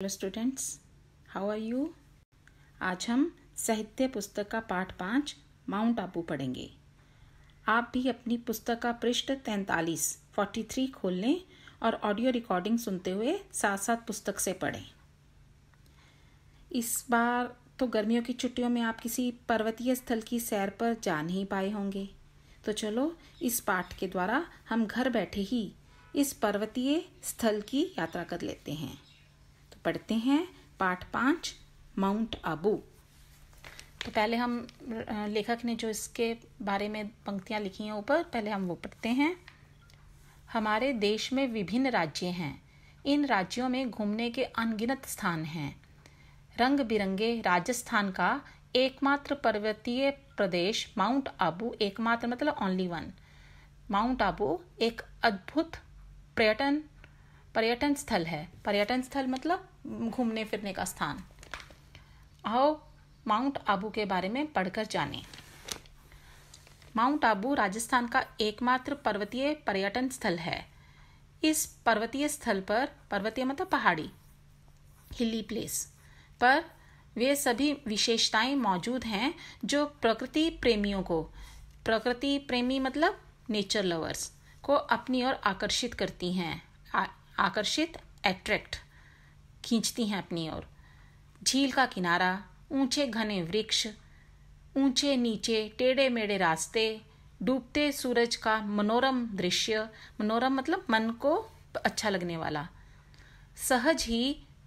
hello students how are you आज हम साहित्य पुस्तक का पाठ पाँच माउंट आबू पढ़ेंगे आप भी अपनी पुस्तक का पृष्ठ तैंतालीस फोर्टी थ्री खोल लें और ऑडियो रिकॉर्डिंग सुनते हुए साथ साथ पुस्तक से पढ़ें इस बार तो गर्मियों की छुट्टियों में आप किसी पर्वतीय स्थल की सैर पर जा नहीं पाए होंगे तो चलो इस पाठ के द्वारा हम घर बैठे ही इस पर्वतीय स्थल की यात्रा कर लेते हैं पढ़ते हैं पाठ पाँच माउंट आबू तो पहले हम लेखक ने जो इसके बारे में पंक्तियाँ लिखी हैं ऊपर पहले हम वो पढ़ते हैं हमारे देश में विभिन्न राज्य हैं इन राज्यों में घूमने के अनगिनत स्थान हैं रंग बिरंगे राजस्थान का एकमात्र पर्वतीय प्रदेश माउंट आबू एकमात्र मतलब ओनली वन माउंट आबू एक अद्भुत पर्यटन पर्यटन स्थल है पर्यटन स्थल मतलब घूमने फिरने का स्थान आओ माउंट आबू के बारे में पढ़कर जानें माउंट आबू राजस्थान का एकमात्र पर्वतीय पर्यटन स्थल है इस पर्वतीय स्थल पर पर्वतीय मतलब पहाड़ी हिली प्लेस पर वे सभी विशेषताएं मौजूद हैं जो प्रकृति प्रेमियों को प्रकृति प्रेमी मतलब नेचर लवर्स को अपनी ओर आकर्षित करती हैं आकर्षित एट्रैक्ट खींचती हैं अपनी ओर झील का किनारा ऊंचे घने वृक्ष ऊंचे नीचे टेढ़े मेढ़े रास्ते डूबते सूरज का मनोरम दृश्य मनोरम मतलब मन को अच्छा लगने वाला सहज ही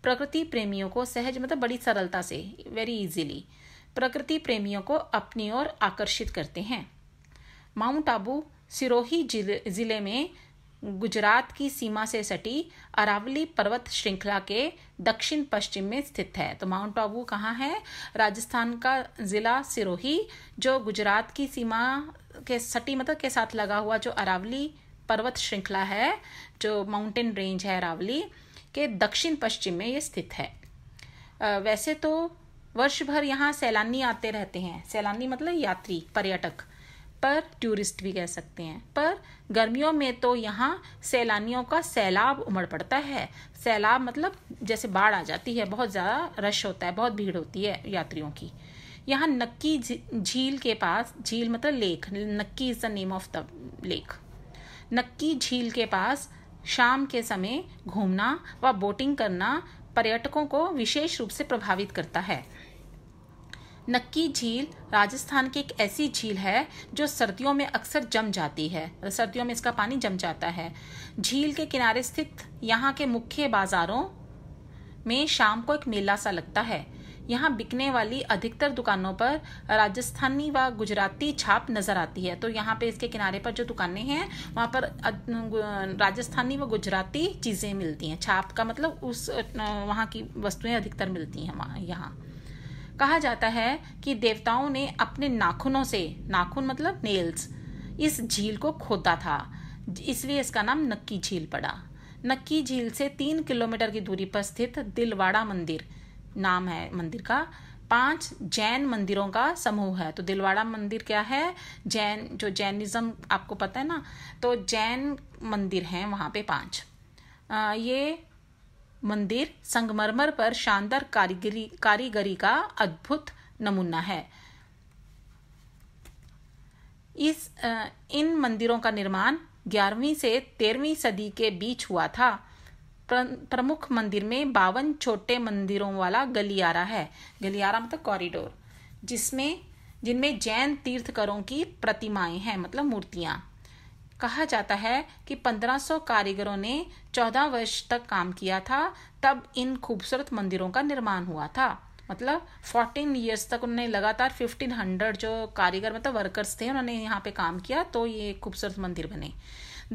प्रकृति प्रेमियों को सहज मतलब बड़ी सरलता से वेरी इजीली प्रकृति प्रेमियों को अपनी ओर आकर्षित करते हैं माउंट आबू सिरोही जिले में गुजरात की सीमा से सटी अरावली पर्वत श्रृंखला के दक्षिण पश्चिम में स्थित है तो माउंट आबू कहाँ है राजस्थान का ज़िला सिरोही जो गुजरात की सीमा के सटी मतलब के साथ लगा हुआ जो अरावली पर्वत श्रृंखला है जो माउंटेन रेंज है अरावली के दक्षिण पश्चिम में ये स्थित है वैसे तो वर्ष भर यहाँ सैलानी आते रहते हैं सैलानी मतलब यात्री पर्यटक पर टूरिस्ट भी कह सकते हैं पर गर्मियों में तो यहाँ सैलानियों का सैलाब उमड़ पड़ता है सैलाब मतलब जैसे बाढ़ आ जाती है बहुत ज़्यादा रश होता है बहुत भीड़ होती है यात्रियों की यहाँ नक्की झील के पास झील मतलब lake Nakki is the name of the lake Nakki झील के पास शाम के समय घूमना व बोटिंग करना पर्यटकों को विशेष रूप से प्रभावित करता है नक्की झील राजस्थान की एक ऐसी झील है जो सर्दियों में अक्सर जम जाती है सर्दियों में इसका पानी जम जाता है झील के किनारे स्थित यहाँ के मुख्य बाजारों में शाम को एक मेला सा लगता है यहाँ बिकने वाली अधिकतर दुकानों पर राजस्थानी व गुजराती छाप नजर आती है तो यहाँ पे इसके किनारे पर जो दुकानें हैं वहाँ पर राजस्थानी व गुजराती चीज़ें मिलती हैं छाप का मतलब उस वहाँ की वस्तुएं अधिकतर मिलती हैं वहाँ यहाँ कहा जाता है कि देवताओं ने अपने नाखूनों से नाखून मतलब नेल्स इस झील को खोदा था इसलिए इसका नाम नक्की झील पड़ा नक्की झील से तीन किलोमीटर की दूरी पर स्थित दिलवाड़ा मंदिर नाम है मंदिर का पांच जैन मंदिरों का समूह है तो दिलवाड़ा मंदिर क्या है जैन जो जैनिज्म आपको पता है ना तो जैन मंदिर हैं वहाँ पे पांच आ, ये मंदिर संगमरमर पर शानदार कारीगरी कारीगरी का अद्भुत नमूना है इस इन मंदिरों का निर्माण 11वीं से 13वीं सदी के बीच हुआ था प्रमुख मंदिर में बावन छोटे मंदिरों वाला गलियारा है गलियारा मतलब कॉरिडोर जिसमें जिनमें जैन तीर्थकरों की प्रतिमाएं हैं मतलब मूर्तियां कहा जाता है कि 1500 कारीगरों ने 14 वर्ष तक काम किया था तब इन खूबसूरत मंदिरों का निर्माण हुआ था मतलब 14 इयर्स तक उन्होंने लगातार 1500 जो कारीगर मतलब वर्कर्स थे उन्होंने यहाँ पे काम किया तो ये खूबसूरत मंदिर बने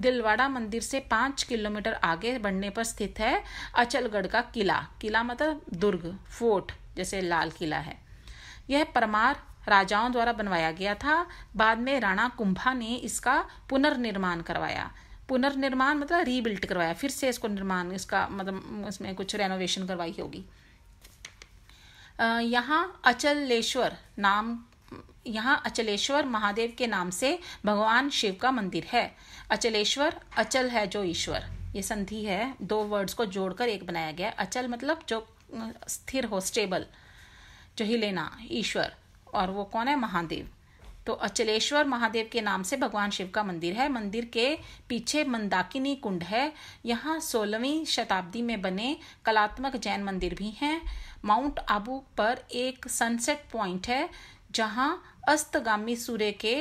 दिलवाड़ा मंदिर से पाँच किलोमीटर आगे बढ़ने पर स्थित है अचलगढ़ का किला किला मतलब दुर्ग फोर्ट जैसे लाल किला है यह परमार राजाओं द्वारा बनवाया गया था बाद में राणा कुंभा ने इसका पुनर्निर्माण करवाया पुनर्निर्माण मतलब रीबिल्ट करवाया फिर से इसको निर्माण इसका मतलब इसमें कुछ रेनोवेशन करवाई होगी यहाँ अचलेश्वर नाम यहाँ अचलेश्वर महादेव के नाम से भगवान शिव का मंदिर है अचलेश्वर अचल है जो ईश्वर ये संधि है दो वर्ड्स को जोड़कर एक बनाया गया अचल मतलब जो स्थिर हो स्टेबल जो हिलेना ईश्वर और वो कौन है महादेव तो अचलेश्वर महादेव के नाम से भगवान शिव का मंदिर है मंदिर के पीछे मंदाकिनी कुंड है यहाँ सोलहवीं शताब्दी में बने कलात्मक जैन मंदिर भी हैं माउंट आबू पर एक सनसेट पॉइंट है जहाँ अस्तगामी सूर्य के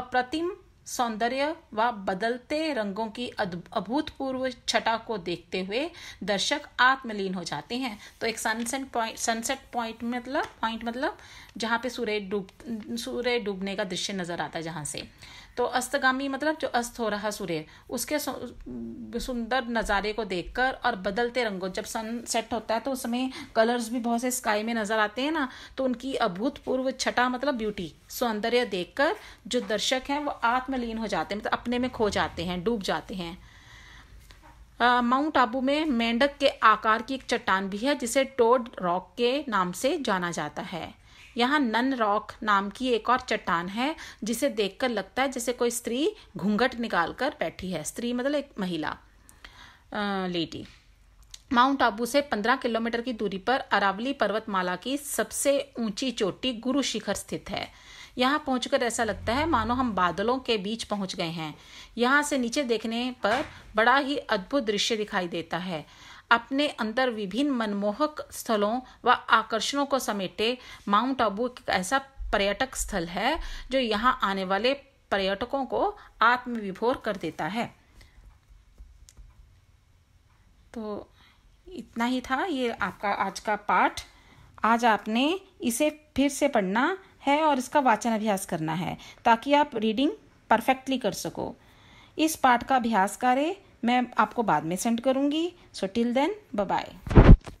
अप्रतिम सौंदर्य व बदलते रंगों की अभूतपूर्व छटा को देखते हुए दर्शक आत्मलीन हो जाते हैं तो एक सनसेट पॉइंट सनसेट पॉइंट मतलब पॉइंट मतलब जहाँ पे सूर्य डूब सूर्य डूबने का दृश्य नजर आता है जहाँ से तो अस्तगामी मतलब जो अस्त हो रहा सूर्य उसके सुंदर नज़ारे को देखकर और बदलते रंगों जब सन सेट होता है तो उसमें कलर्स भी बहुत से स्काई में नज़र आते हैं ना तो उनकी अभूतपूर्व छटा मतलब ब्यूटी सौंदर्य देखकर जो दर्शक हैं वो आत्मलीन हो जाते हैं मतलब अपने में खो जाते हैं डूब जाते हैं माउंट आबू में मेंढक के आकार की एक चट्टान भी है जिसे टोड रॉक के नाम से जाना जाता है यहाँ नन रॉक नाम की एक और चट्टान है जिसे देखकर लगता है जैसे कोई स्त्री घूंघट निकाल कर बैठी है स्त्री मतलब एक महिला लेडी माउंट आबू से 15 किलोमीटर की दूरी पर अरावली पर्वतमाला की सबसे ऊंची चोटी गुरु शिखर स्थित है यहाँ पहुंचकर ऐसा लगता है मानो हम बादलों के बीच पहुंच गए हैं यहाँ से नीचे देखने पर बड़ा ही अद्भुत दृश्य दिखाई देता है अपने अंदर विभिन्न मनमोहक स्थलों व आकर्षणों को समेटे माउंट आबू एक ऐसा पर्यटक स्थल है जो यहाँ आने वाले पर्यटकों को आत्मविभोर कर देता है तो इतना ही था ये आपका आज का पाठ आज आपने इसे फिर से पढ़ना है और इसका वाचन अभ्यास करना है ताकि आप रीडिंग परफेक्टली कर सको इस पाठ का अभ्यास करें मैं आपको बाद में सेंड करूँगी सो टिल देन बाय